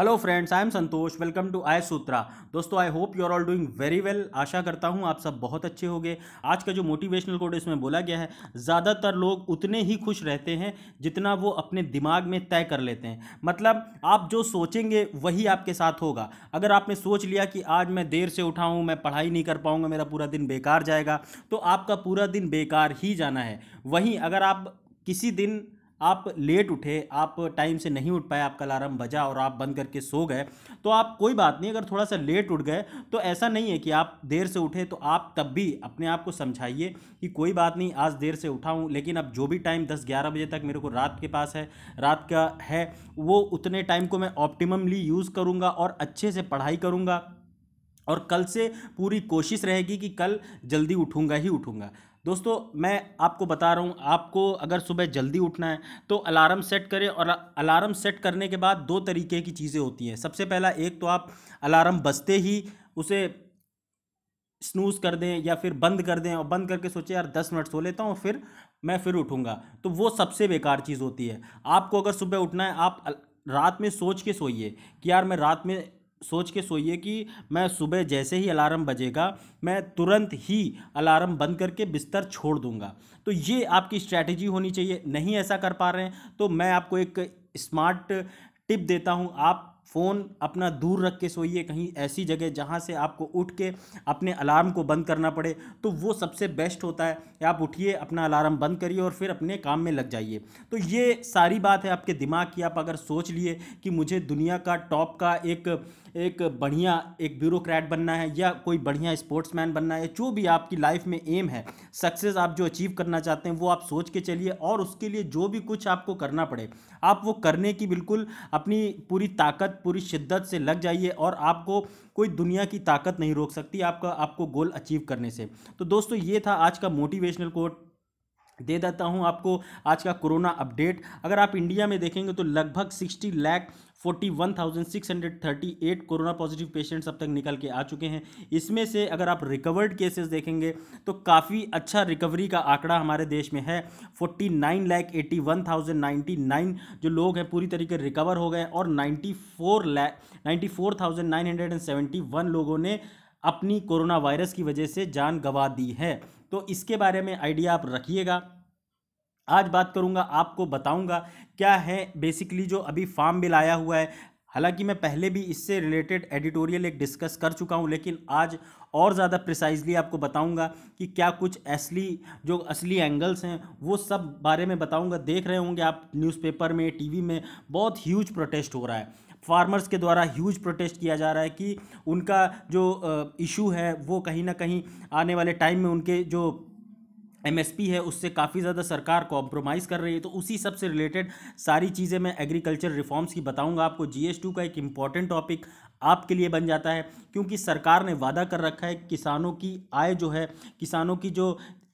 hello friends I am Santosh welcome to आय सूत्रा दोस्तों I hope you are all doing very well आशा करता हूँ आप सब बहुत अच्छे होंगे आज का जो मोटिवेशनल कोड इसमें बोला गया है ज़्यादातर लोग उतने ही खुश रहते हैं जितना वो अपने दिमाग में तय कर लेते हैं मतलब आप जो सोचेंगे वही आपके साथ होगा अगर आपने सोच लिया कि आज मैं देर से उठाऊँ मैं पढ़ाई नहीं कर पाऊँगा मेरा पूरा दिन बेकार जाएगा तो आपका पूरा दिन बेकार ही जाना है वहीं अगर आप किसी दिन आप लेट उठे आप टाइम से नहीं उठ पाए आपका अलार्म बजा और आप बंद करके सो गए तो आप कोई बात नहीं अगर थोड़ा सा लेट उठ गए तो ऐसा नहीं है कि आप देर से उठे तो आप तब भी अपने आप को समझाइए कि कोई बात नहीं आज देर से उठा हूँ लेकिन अब जो भी टाइम दस ग्यारह बजे तक मेरे को रात के पास है रात का है वो उतने टाइम को मैं ऑप्टिममली यूज़ करूँगा और अच्छे से पढ़ाई करूँगा और कल से पूरी कोशिश रहेगी कि कल जल्दी उठूँगा ही उठूँगा दोस्तों मैं आपको बता रहा हूँ आपको अगर सुबह जल्दी उठना है तो अलार्म सेट करें और अलार्म सेट करने के बाद दो तरीके की चीज़ें होती हैं सबसे पहला एक तो आप अलार्म बजते ही उसे स्नूज कर दें या फिर बंद कर दें और बंद करके सोचें यार दस मिनट सो लेता हूँ फिर मैं फिर उठूँगा तो वो सबसे बेकार चीज़ होती है आपको अगर सुबह उठना है आप रात में सोच के सोइए कि यार मैं रात में सोच के सोइए कि मैं सुबह जैसे ही अलार्म बजेगा मैं तुरंत ही अलार्म बंद करके बिस्तर छोड़ दूंगा तो ये आपकी स्ट्रैटेजी होनी चाहिए नहीं ऐसा कर पा रहे हैं तो मैं आपको एक स्मार्ट टिप देता हूँ आप फ़ोन अपना दूर रख के सोइए कहीं ऐसी जगह जहाँ से आपको उठ के अपने अलार्म को बंद करना पड़े तो वो सबसे बेस्ट होता है आप उठिए अपना अलार्म बंद करिए और फिर अपने काम में लग जाइए तो ये सारी बात है आपके दिमाग की आप अगर सोच लिए कि मुझे दुनिया का टॉप का एक एक बढ़िया एक ब्यूरोक्रेट बनना है या कोई बढ़िया स्पोर्ट्समैन बनना है जो भी आपकी लाइफ में एम है सक्सेस आप जो अचीव करना चाहते हैं वो आप सोच के चलिए और उसके लिए जो भी कुछ आपको करना पड़े आप वो करने की बिल्कुल अपनी पूरी ताकत पूरी शिद्दत से लग जाइए और आपको कोई दुनिया की ताकत नहीं रोक सकती आपका आपको गोल अचीव करने से तो दोस्तों ये था आज का मोटिवेशनल कोट दे देता हूं आपको आज का कोरोना अपडेट अगर आप इंडिया में देखेंगे तो लगभग 60 लाख 41,638 कोरोना पॉजिटिव पेशेंट्स अब तक निकल के आ चुके हैं इसमें से अगर आप रिकवर्ड केसेस देखेंगे तो काफ़ी अच्छा रिकवरी का आंकड़ा हमारे देश में है 49 लाख नाइन जो लोग हैं पूरी तरीके रिकवर हो गए और 94 लाख वन लोगों ने अपनी कोरोना वायरस की वजह से जान गंवा दी है तो इसके बारे में आइडिया आप रखिएगा आज बात करूंगा आपको बताऊंगा क्या है बेसिकली जो अभी फार्म बिल आया हुआ है हालांकि मैं पहले भी इससे रिलेटेड एडिटोरियल एक डिस्कस कर चुका हूं लेकिन आज और ज़्यादा प्रिसाइजली आपको बताऊंगा कि क्या कुछ असली जो असली एंगल्स हैं वो सब बारे में बताऊंगा देख रहे होंगे आप न्यूज़पेपर में टीवी में बहुत ह्यूज प्रोटेस्ट हो रहा है फार्मर्स के द्वारा ह्यूज प्रोटेस्ट किया जा रहा है कि उनका जो इशू है वो कहीं ना कहीं आने वाले टाइम में उनके जो एम है उससे काफ़ी ज़्यादा सरकार कॉम्प्रोमाइज़ कर रही है तो उसी सब से रिलेटेड सारी चीज़ें मैं एग्रीकल्चर रिफॉर्म्स की बताऊंगा आपको एस टू का एक इम्पॉर्टेंट टॉपिक आपके लिए बन जाता है क्योंकि सरकार ने वादा कर रखा है किसानों की आय जो है किसानों की जो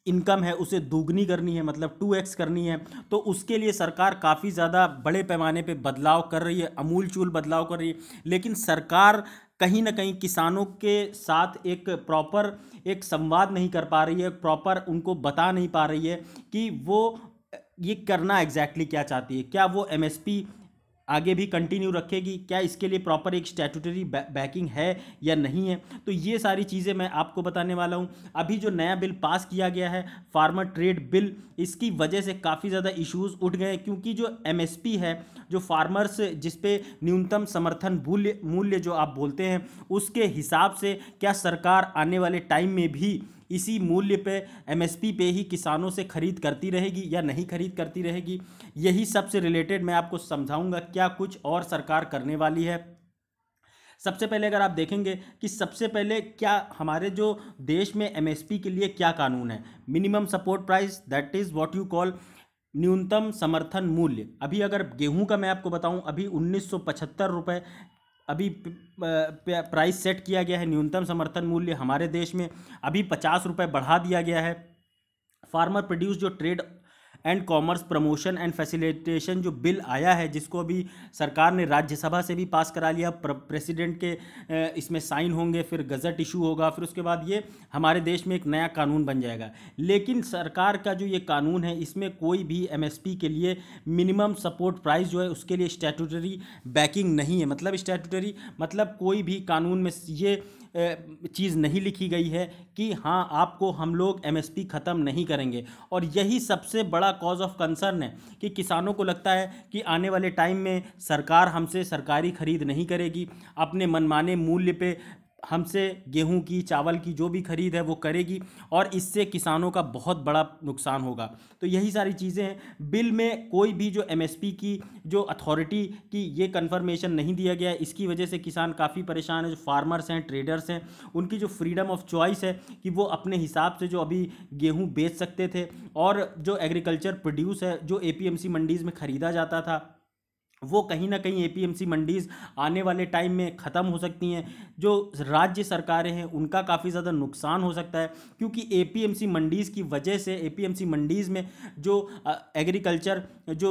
इनकम है उसे दोगुनी करनी है मतलब टू एक्स करनी है तो उसके लिए सरकार काफ़ी ज़्यादा बड़े पैमाने पे बदलाव कर रही है अमूल चूल बदलाव कर रही है लेकिन सरकार कहीं ना कहीं किसानों के साथ एक प्रॉपर एक संवाद नहीं कर पा रही है प्रॉपर उनको बता नहीं पा रही है कि वो ये करना एग्जैक्टली exactly क्या चाहती है क्या वो एमएसपी आगे भी कंटिन्यू रखेगी क्या इसके लिए प्रॉपर एक स्टैटूटरी बैकिंग है या नहीं है तो ये सारी चीज़ें मैं आपको बताने वाला हूँ अभी जो नया बिल पास किया गया है फार्मर ट्रेड बिल इसकी वजह से काफ़ी ज़्यादा इश्यूज उठ गए क्योंकि जो एमएसपी है जो फार्मर्स जिसपे न्यूनतम समर्थन मूल्य मूल्य जो आप बोलते हैं उसके हिसाब से क्या सरकार आने वाले टाइम में भी इसी मूल्य पे एमएसपी पे ही किसानों से खरीद करती रहेगी या नहीं खरीद करती रहेगी यही सबसे रिलेटेड मैं आपको समझाऊंगा क्या कुछ और सरकार करने वाली है सबसे पहले अगर आप देखेंगे कि सबसे पहले क्या हमारे जो देश में एमएसपी के लिए क्या कानून है minimum support price that is what you call न्यूनतम समर्थन मूल्य अभी अगर गेहूं का मैं आपको बताऊं अभी उन्नीस सौ अभी प्राइस सेट किया गया है न्यूनतम समर्थन मूल्य हमारे देश में अभी पचास रुपये बढ़ा दिया गया है फार्मर प्रोड्यूस जो trade and commerce promotion and facilitation जो बिल आया है जिसको अभी सरकार ने राज्यसभा से भी पास करा लिया प्रेसिडेंट के इसमें साइन होंगे फिर गज़ट इशू होगा फिर उसके बाद ये हमारे देश में एक नया कानून बन जाएगा लेकिन सरकार का जो ये कानून है इसमें कोई भी एम के लिए मिनिमम सपोर्ट प्राइस जो है उसके लिए स्टैटूटरी बैकिंग नहीं है मतलब स्टैटूटरी मतलब कोई भी कानून में ये चीज़ नहीं लिखी गई है कि हाँ आपको हम लोग एमएसपी ख़त्म नहीं करेंगे और यही सबसे बड़ा कॉज ऑफ कंसर्न है कि किसानों को लगता है कि आने वाले टाइम में सरकार हमसे सरकारी ख़रीद नहीं करेगी अपने मनमाने मूल्य पे हमसे गेहूं की चावल की जो भी खरीद है वो करेगी और इससे किसानों का बहुत बड़ा नुकसान होगा तो यही सारी चीज़ें हैं बिल में कोई भी जो एम की जो अथॉरिटी की ये कन्फर्मेशन नहीं दिया गया है इसकी वजह से किसान काफ़ी परेशान है जो फार्मर्स हैं ट्रेडर्स हैं उनकी जो फ्रीडम ऑफ चॉइस है कि वो अपने हिसाब से जो अभी गेहूँ बेच सकते थे और जो एग्रीकल्चर प्रोड्यूस है जो ए मंडीज़ में ख़रीदा जाता था वो कहीं ना कहीं एपीएमसी मंडीज़ आने वाले टाइम में ख़त्म हो सकती हैं जो राज्य सरकारें हैं उनका काफ़ी ज़्यादा नुकसान हो सकता है क्योंकि एपीएमसी मंडीज़ की वजह से एपीएमसी मंडीज़ में जो एग्रीकल्चर जो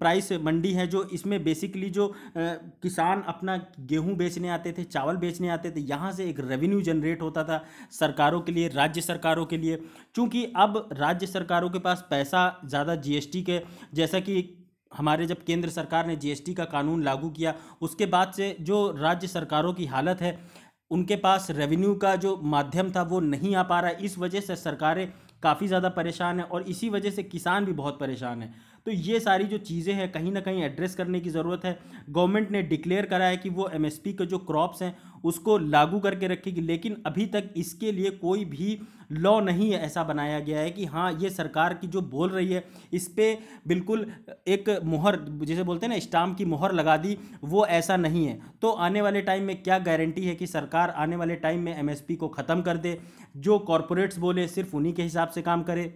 प्राइस मंडी है जो इसमें बेसिकली जो किसान अपना गेहूँ बेचने आते थे चावल बेचने आते थे यहाँ से एक रेवेन्यू जनरेट होता था सरकारों के लिए राज्य सरकारों के लिए चूँकि अब राज्य सरकारों के पास पैसा ज़्यादा जी के जैसा कि हमारे जब केंद्र सरकार ने जीएसटी का कानून लागू किया उसके बाद से जो राज्य सरकारों की हालत है उनके पास रेवेन्यू का जो माध्यम था वो नहीं आ पा रहा है इस वजह से सरकारें काफ़ी ज़्यादा परेशान है और इसी वजह से किसान भी बहुत परेशान है तो ये सारी जो चीज़ें हैं कहीं ना कहीं एड्रेस करने की ज़रूरत है गवर्नमेंट ने डिक्लेयर करा है कि वो एम एस के जो क्रॉप्स हैं उसको लागू करके रखेगी लेकिन अभी तक इसके लिए कोई भी लॉ नहीं है ऐसा बनाया गया है कि हाँ ये सरकार की जो बोल रही है इस पर बिल्कुल एक मोहर जैसे बोलते हैं ना स्टाम्प की मोहर लगा दी वो ऐसा नहीं है तो आने वाले टाइम में क्या गारंटी है कि सरकार आने वाले टाइम में एमएसपी को ख़त्म कर दे जो कॉरपोरेट्स बोले सिर्फ उन्हीं के हिसाब से काम करे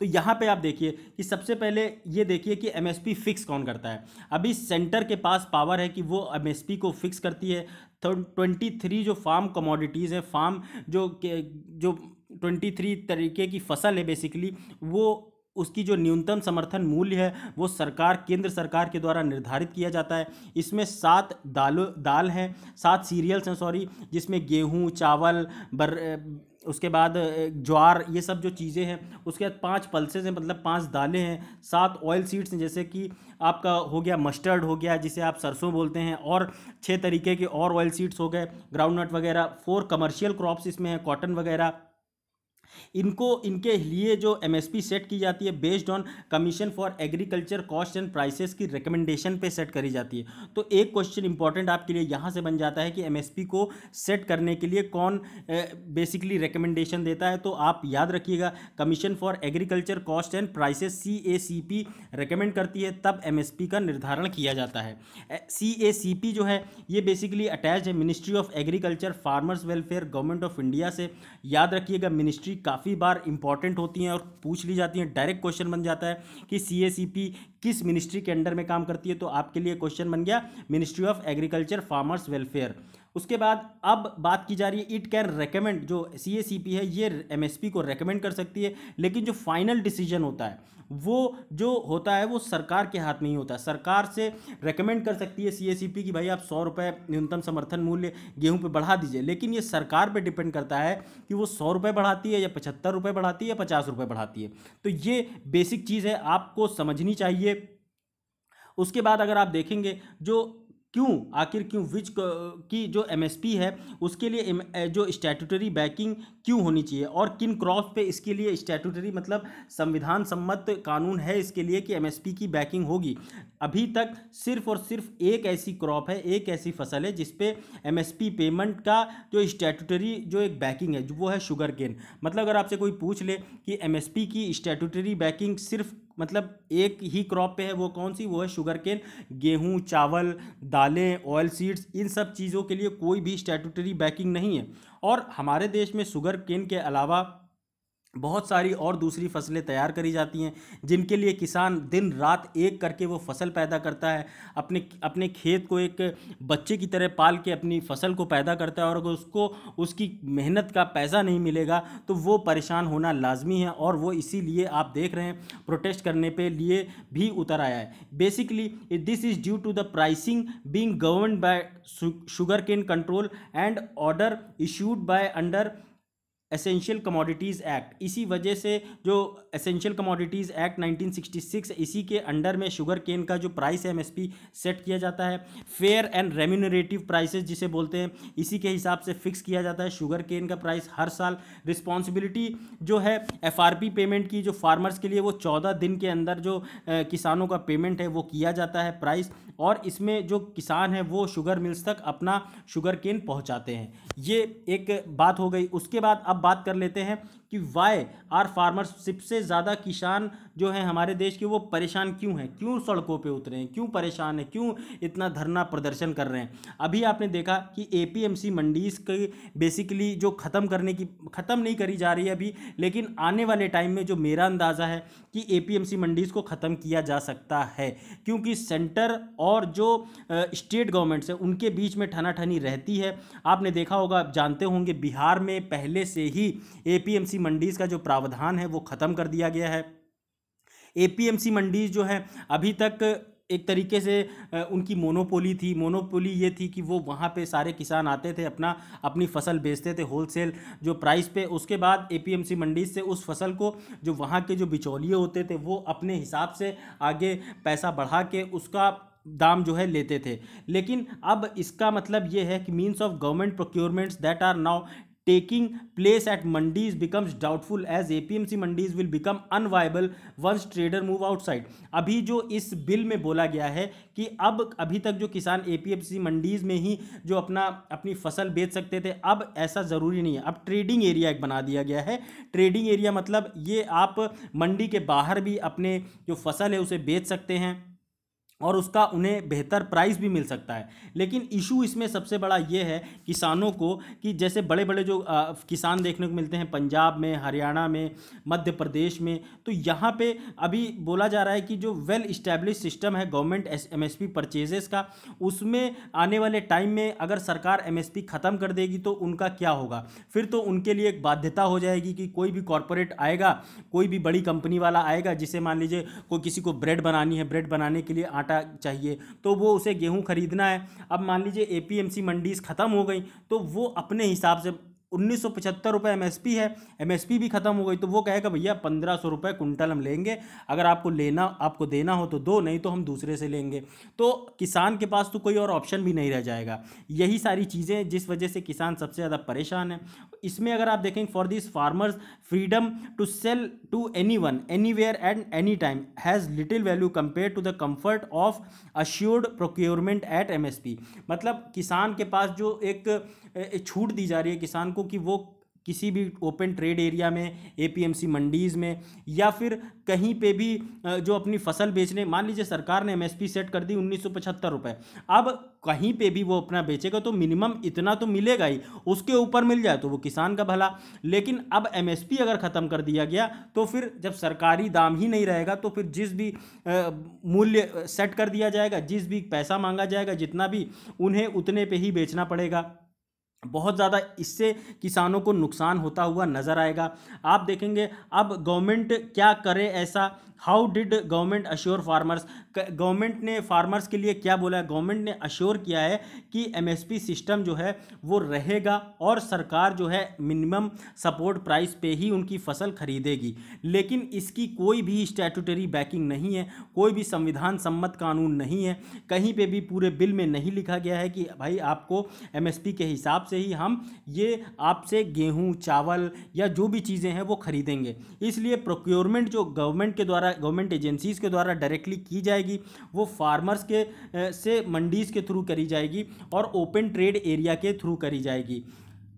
तो यहाँ पे आप देखिए कि सबसे पहले ये देखिए कि एमएसपी फिक्स कौन करता है अभी सेंटर के पास पावर है कि वो एमएसपी को फिक्स करती है ट्वेंटी थ्री जो फार्म कमोडिटीज़ हैं फार्म जो जो ट्वेंटी थ्री तरीके की फसल है बेसिकली वो उसकी जो न्यूनतम समर्थन मूल्य है वो सरकार केंद्र सरकार के द्वारा निर्धारित किया जाता है इसमें सात दालों दाल हैं सात सीरियल्स हैं सॉरी जिसमें गेहूँ चावल बर उसके बाद ज्वार ये सब जो चीज़ें हैं उसके बाद पांच पल्सेज हैं मतलब पांच दालें हैं सात ऑयल सीड्स हैं जैसे कि आपका हो गया मस्टर्ड हो गया जिसे आप सरसों बोलते हैं और छः तरीके के और ऑयल सीड्स हो गए ग्राउंड नट वगैरह फोर कमर्शियल क्रॉप्स इसमें हैं कॉटन वगैरह इनको इनके लिए जो एमएसपी सेट की जाती है based on commission for agriculture cost and prices की रिकमेंडेशन पे सेट करी जाती है तो एक क्वेश्चन इंपॉर्टेंट आपके लिए यहाँ से बन जाता है कि एमएसपी को सेट करने के लिए कौन बेसिकली रिकमेंडेशन देता है तो आप याद रखिएगा commission for agriculture cost and prices C A C P recommend करती है तब एम का निर्धारण किया जाता है सी ए सी पी जो है ये बेसिकली अटैच है ministry of agriculture farmers welfare government of India से याद रखिएगा मिनिस्ट्री काफ़ी बार इंपॉर्टेंट होती हैं और पूछ ली जाती हैं डायरेक्ट क्वेश्चन बन जाता है कि सी किस मिनिस्ट्री के अंडर में काम करती है तो आपके लिए क्वेश्चन बन गया ministry of agriculture farmers welfare उसके बाद अब बात की जा रही है इट कैन रेकमेंड जो सी सी पी है ये एम एस पी को रेकमेंड कर सकती है लेकिन जो फाइनल डिसीजन होता है वो जो होता है वो सरकार के हाथ में ही होता है सरकार से रेकमेंड कर सकती है सी ए सी पी कि भाई आप सौ रुपये न्यूनतम समर्थन मूल्य गेहूं पे बढ़ा दीजिए लेकिन ये सरकार पे डिपेंड करता है कि वो सौ रुपये बढ़ाती है या पचहत्तर रुपये बढ़ाती है या पचास रुपये बढ़ाती है तो ये बेसिक चीज़ है आपको समझनी चाहिए उसके बाद अगर आप देखेंगे जो क्यों आखिर क्यों विच की जो एमएसपी है उसके लिए जो स्टैटूटरी बैकिंग क्यों होनी चाहिए और किन क्रॉप पे इसके लिए स्टैटूटरी मतलब संविधान सम्मत कानून है इसके लिए कि एमएसपी की बैकिंग होगी अभी तक सिर्फ और सिर्फ एक ऐसी क्रॉप है एक ऐसी फसल है जिसपे एमएसपी पेमेंट का जो स्टैटूटरी जो एक बैकिंग है वो है शुगर केन मतलब अगर आपसे कोई पूछ ले कि एम की स्टैटूटरी बैकिंग सिर्फ मतलब एक ही क्रॉप पे है वो कौन सी वो है शुगर केन गेहूँ चावल दालें ऑयल सीड्स इन सब चीज़ों के लिए कोई भी स्टैटूटरी बैकिंग नहीं है और हमारे देश में शुगर केन के अलावा बहुत सारी और दूसरी फसलें तैयार करी जाती हैं जिनके लिए किसान दिन रात एक करके वो फसल पैदा करता है अपने अपने खेत को एक बच्चे की तरह पाल के अपनी फसल को पैदा करता है और अगर उसको उसकी मेहनत का पैसा नहीं मिलेगा तो वो परेशान होना लाजमी है और वो इसीलिए आप देख रहे हैं प्रोटेस्ट करने पे लिए भी उतर आया है basically this is due to the pricing being govern by sugar cane control and order issued by under essential commodities act इसी वजह से जो एसेंशियल कमोडिटीज़ एक्ट 1966 इसी के अंडर में शुगर केन का जो प्राइस है एमएसपी सेट किया जाता है फेयर एंड रेम्यूनरेटिव प्राइसेस जिसे बोलते हैं इसी के हिसाब से फिक्स किया जाता है शुगर केन का प्राइस हर साल रिस्पॉन्सिबिलिटी जो है एफ पेमेंट की जो फार्मर्स के लिए वो चौदह दिन के अंदर जो किसानों का पेमेंट है वो किया जाता है प्राइस और इसमें जो किसान है वो शुगर मिल्स तक अपना शुगर केन पहुँचाते हैं ये एक बात हो गई उसके बाद अब अब बात कर लेते हैं कि वाई आर फार्मर्स सबसे ज़्यादा किसान जो हैं हमारे देश के वो परेशान क्यों हैं क्यों सड़कों पे उतरे हैं क्यों परेशान हैं क्यों इतना धरना प्रदर्शन कर रहे हैं अभी आपने देखा कि A P M C mandis की बेसिकली जो ख़त्म करने की ख़त्म नहीं करी जा रही है अभी लेकिन आने वाले टाइम में जो मेरा अंदाज़ा है कि A P M C mandis को ख़त्म किया जा सकता है क्योंकि सेंटर और जो स्टेट गवर्नमेंट्स हैं उनके बीच में ठनाठनी रहती है आपने देखा होगा आप जानते होंगे बिहार में पहले से ही A P M C APMC mandis का जो प्रावधान है वो ख़त्म कर दिया गया है एपीएमसी मंडीज जो है अभी तक एक तरीके से उनकी मोनोपोली थी मोनोपोली ये थी कि वो वहाँ पे सारे किसान आते थे अपना अपनी फसल बेचते थे होलसेल जो प्राइस पे उसके बाद एपीएमसी मंडी से उस फसल को जो वहाँ के जो बिचौलिए होते थे वो अपने हिसाब से आगे पैसा बढ़ा के उसका दाम जो है लेते थे लेकिन अब इसका मतलब ये है कि means of government procurements that are now taking place at mandis becomes doubtful as APMC mandis will become unviable once trader move outside अभी जो इस बिल में बोला गया है कि अब अभी तक जो किसान APMC मंडीज में ही जो अपना अपनी फसल बेच सकते थे अब ऐसा ज़रूरी नहीं है अब ट्रेडिंग एरिया एक बना दिया गया है ट्रेडिंग एरिया मतलब ये आप मंडी के बाहर भी अपने जो फसल है उसे बेच सकते हैं और उसका उन्हें बेहतर प्राइस भी मिल सकता है लेकिन इशू इसमें सबसे बड़ा ये है किसानों को कि जैसे बड़े बड़े जो किसान देखने को मिलते हैं पंजाब में हरियाणा में मध्य प्रदेश में तो यहाँ पे अभी बोला जा रहा है कि जो वेल इस्टेब्लिश सिस्टम है government S M S P purchases का उसमें आने वाले टाइम में अगर सरकार एम एस पी ख़त्म कर देगी तो उनका क्या होगा फिर तो उनके लिए एक बाध्यता हो जाएगी कि कोई भी कॉरपोरेट आएगा कोई भी बड़ी कंपनी वाला आएगा जिसे मान लीजिए कोई किसी को ब्रेड बनानी है ब्रेड बनाने के लिए आटा आटा चाहिए तो वो उसे गेहूँ खरीदना है अब मान लीजिए ए मंडीज़ ख़त्म हो गई तो वो अपने हिसाब से उन्नीस सौ पचहत्तर रुपये एम है एम भी खत्म हो गई तो वो कहेगा भैया पंद्रह सौ रुपये कुंटल हम लेंगे अगर आपको लेना आपको देना हो तो दो नहीं तो हम दूसरे से लेंगे तो किसान के पास तो कोई और ऑप्शन भी नहीं रह जाएगा यही सारी चीज़ें जिस वजह से किसान सबसे ज़्यादा परेशान है इसमें अगर आप देखेंगे for this farmers freedom to sell to anyone anywhere and anytime has little value compare to the comfort of assured procurement at M मतलब किसान के पास जो एक छूट दी जा रही है किसान को को कि वो किसी भी ओपन ट्रेड एरिया में एपीएमसी मंडीज़ में या फिर कहीं पे भी जो अपनी फसल बेचने मान लीजिए सरकार ने एमएसपी सेट कर दी उन्नीस रुपए अब कहीं पे भी वो अपना बेचेगा तो मिनिमम इतना तो मिलेगा ही उसके ऊपर मिल जाए तो वो किसान का भला लेकिन अब एमएसपी अगर ख़त्म कर दिया गया तो फिर जब सरकारी दाम ही नहीं रहेगा तो फिर जिस भी मूल्य सेट कर दिया जाएगा जिस भी पैसा मांगा जाएगा जितना भी उन्हें उतने पर ही बेचना पड़ेगा बहुत ज़्यादा इससे किसानों को नुकसान होता हुआ नज़र आएगा आप देखेंगे अब गवर्नमेंट क्या करे ऐसा how did government assure farmers government ने फार्मर्स के लिए क्या बोला है गवर्नमेंट ने अश्योर किया है कि एमएसपी सिस्टम जो है वो रहेगा और सरकार जो है मिनिमम सपोर्ट प्राइस पे ही उनकी फसल खरीदेगी लेकिन इसकी कोई भी स्टैटूटरी बैकिंग नहीं है कोई भी संविधान सम्मत कानून नहीं है कहीं पे भी पूरे बिल में नहीं लिखा गया है कि भाई आपको एम के हिसाब से ही हम ये आपसे गेहूँ चावल या जो भी चीज़ें हैं वो खरीदेंगे इसलिए प्रोक्योरमेंट जो गवर्नमेंट के द्वारा गवर्नमेंट एजेंसीज़ के द्वारा डायरेक्टली की जाएगी जाएगी वो फार्मर्स के से मंडीज़ के थ्रू करी जाएगी और ओपन ट्रेड एरिया के थ्रू करी जाएगी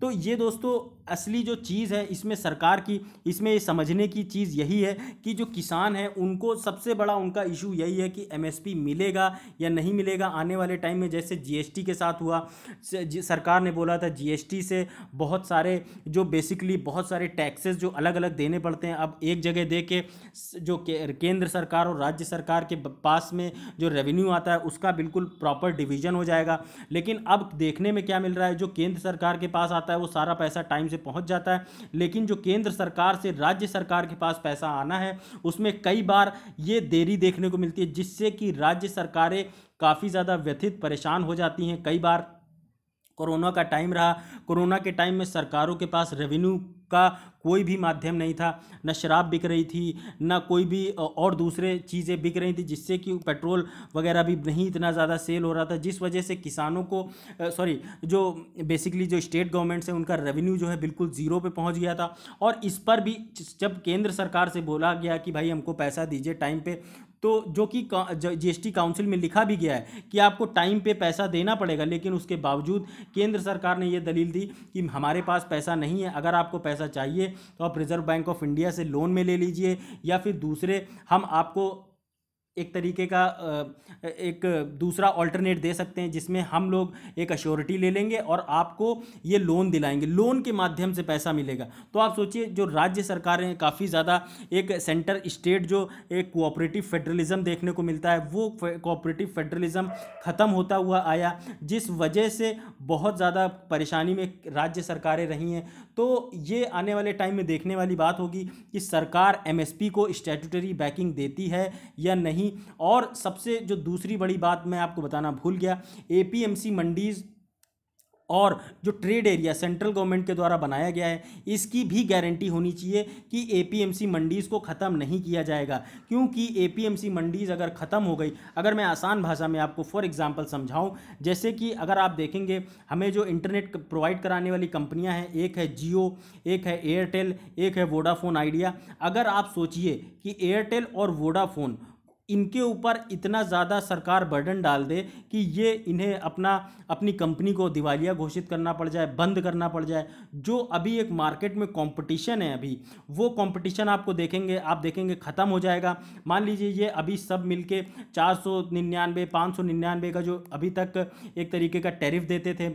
तो ये दोस्तों असली जो चीज़ है इसमें सरकार की इसमें समझने की चीज़ यही है कि जो किसान हैं उनको सबसे बड़ा उनका इशू यही है कि एमएसपी मिलेगा या नहीं मिलेगा आने वाले टाइम में जैसे जीएसटी के साथ हुआ सरकार ने बोला था जीएसटी से बहुत सारे जो बेसिकली बहुत सारे टैक्सेस जो अलग अलग देने पड़ते हैं अब एक जगह दे के जो केंद्र सरकार और राज्य सरकार के पास में जो रेवेन्यू आता है उसका बिल्कुल प्रॉपर डिवीजन हो जाएगा लेकिन अब देखने में क्या मिल रहा है जो केंद्र सरकार के पास आता है वो सारा पैसा टाइम से पहुंच जाता है लेकिन जो केंद्र सरकार से राज्य सरकार के पास पैसा आना है उसमें कई बार ये देरी देखने को मिलती है जिससे कि राज्य सरकारें काफ़ी ज़्यादा व्यथित परेशान हो जाती हैं कई बार कोरोना का टाइम रहा कोरोना के टाइम में सरकारों के पास रेवेन्यू का कोई भी माध्यम नहीं था न शराब बिक रही थी न कोई भी और दूसरे चीज़ें बिक रही थी जिससे कि पेट्रोल वगैरह भी नहीं इतना ज़्यादा सेल हो रहा था जिस वजह से किसानों को सॉरी जो बेसिकली जो स्टेट गवर्नमेंट से उनका रेवेन्यू जो है बिल्कुल ज़ीरो पे पहुंच गया था और इस पर भी जब केंद्र सरकार से बोला गया कि भाई हमको पैसा दीजिए टाइम पे तो जो कि जीएसटी काउंसिल में लिखा भी गया है कि आपको टाइम पे पैसा देना पड़ेगा लेकिन उसके बावजूद केंद्र सरकार ने यह दलील दी कि हमारे पास पैसा नहीं है अगर आपको पैसा चाहिए तो आप रिजर्व बैंक ऑफ इंडिया से लोन में ले लीजिए या फिर दूसरे हम आपको एक तरीके का एक दूसरा ऑल्टरनेट दे सकते हैं जिसमें हम लोग एक अश्योरिटी ले लेंगे और आपको ये लोन दिलाएंगे लोन के माध्यम से पैसा मिलेगा तो आप सोचिए जो राज्य सरकारें हैं काफ़ी ज़्यादा एक सेंटर स्टेट जो एक कोऑपरेटिव फेडरलिज़म देखने को मिलता है वो कोऑपरेटिव फेडरलिज़म ख़त्म होता हुआ आया जिस वजह से बहुत ज़्यादा परेशानी में राज्य सरकारें रही हैं तो ये आने वाले टाइम में देखने वाली बात होगी कि सरकार एमएसपी को स्टेटूटरी बैकिंग देती है या नहीं और सबसे जो दूसरी बड़ी बात मैं आपको बताना भूल गया एपीएमसी मंडीज़ और जो ट्रेड एरिया सेंट्रल गवर्नमेंट के द्वारा बनाया गया है इसकी भी गारंटी होनी चाहिए कि एपीएमसी मंडीज़ को ख़त्म नहीं किया जाएगा क्योंकि एपीएमसी मंडीज़ अगर ख़त्म हो गई अगर मैं आसान भाषा में आपको फॉर एग्जाम्पल समझाऊँ जैसे कि अगर आप देखेंगे हमें जो इंटरनेट प्रोवाइड कराने वाली कंपनियाँ हैं एक है जियो एक है एयरटेल एक है वोडाफोन आइडिया अगर आप सोचिए कि एयरटेल और वोडाफोन इनके ऊपर इतना ज़्यादा सरकार बर्डन डाल दे कि ये इन्हें अपना अपनी कंपनी को दिवालिया घोषित करना पड़ जाए बंद करना पड़ जाए जो अभी एक मार्केट में कंपटीशन है अभी वो कंपटीशन आपको देखेंगे आप देखेंगे ख़त्म हो जाएगा मान लीजिए ये अभी सब मिलके चार सौ निन्यानवे पाँच सौ निन्यानवे का जो अभी तक एक तरीके का टेरिफ देते थे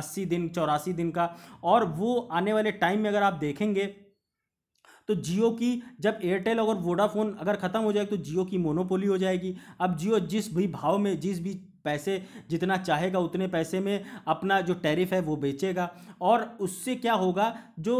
अस्सी दिन चौरासी दिन का और वो आने वाले टाइम में अगर आप देखेंगे तो जियो की जब एयरटेल और वोडाफोन अगर ख़त्म हो जाएगा तो जियो की मोनोपोली हो जाएगी अब जियो जिस भी भाव में जिस भी पैसे जितना चाहेगा उतने पैसे में अपना जो टैरिफ है वो बेचेगा और उससे क्या होगा जो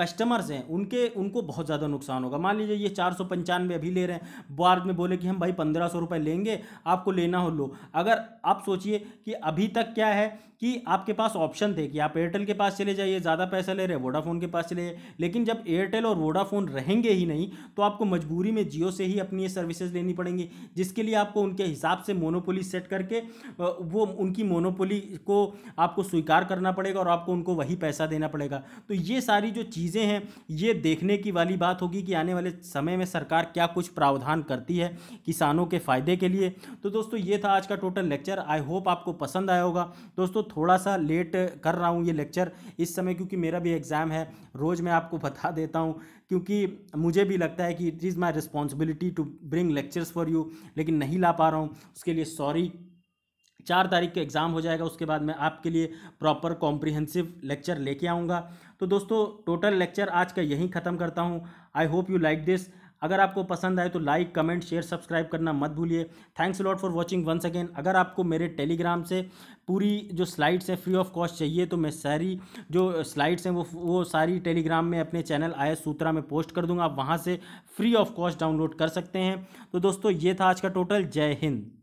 कस्टमर्स हैं उनके उनको बहुत ज़्यादा नुकसान होगा मान लीजिए ये चार सौ पंचानवे अभी ले रहे हैं बाद में बोले कि हम भाई पंद्रह सौ रुपये लेंगे आपको लेना हो लो अगर आप सोचिए कि अभी तक क्या है कि आपके पास ऑप्शन थे कि आप एयरटेल के पास चले जाइए ज़्यादा पैसा ले रहे हैं वोडाफोन के पास चले जाइए लेकिन जब एयरटेल और वोडाफोन रहेंगे ही नहीं तो आपको मजबूरी में जियो से ही अपनी ये सर्विसेज लेनी पड़ेंगी जिसके लिए आपको उनके हिसाब से मोनोपोली सेट करके वो उनकी मोनोपोली को आपको स्वीकार करना पड़ेगा और आपको उनको वही पैसा देना पड़ेगा तो ये सारी जो चीज़ चीज़ें हैं ये देखने की वाली बात होगी कि आने वाले समय में सरकार क्या कुछ प्रावधान करती है किसानों के फ़ायदे के लिए तो दोस्तों ये था आज का टोटल लेक्चर आई होप आपको पसंद आया होगा दोस्तों थोड़ा सा लेट कर रहा हूँ ये लेक्चर इस समय क्योंकि मेरा भी एग्ज़ाम है रोज़ मैं आपको बता देता हूँ क्योंकि मुझे भी लगता है कि it is my responsibility to bring lectures for you लेकिन नहीं ला पा रहा हूँ उसके लिए सॉरी चार तारीख को एग्ज़ाम हो जाएगा उसके बाद मैं आपके लिए प्रॉपर कॉम्प्रिहेंसिव लेक्चर लेके आऊँगा तो दोस्तों टोटल लेक्चर आज का यहीं ख़त्म करता हूँ I hope you like this अगर आपको पसंद आए तो लाइक कमेंट शेयर सब्सक्राइब करना मत भूलिए thanks lot for watching once again अगर आपको मेरे टेलीग्राम से पूरी जो स्लाइड्स हैं फ्री ऑफ कॉस्ट चाहिए तो मैं सारी जो स्लाइड्स हैं वो वो सारी टेलीग्राम में अपने चैनल आए सूत्रा में पोस्ट कर दूंगा आप वहाँ से फ्री ऑफ कॉस्ट डाउनलोड कर सकते हैं तो दोस्तों ये था आज का टोटल जय हिंद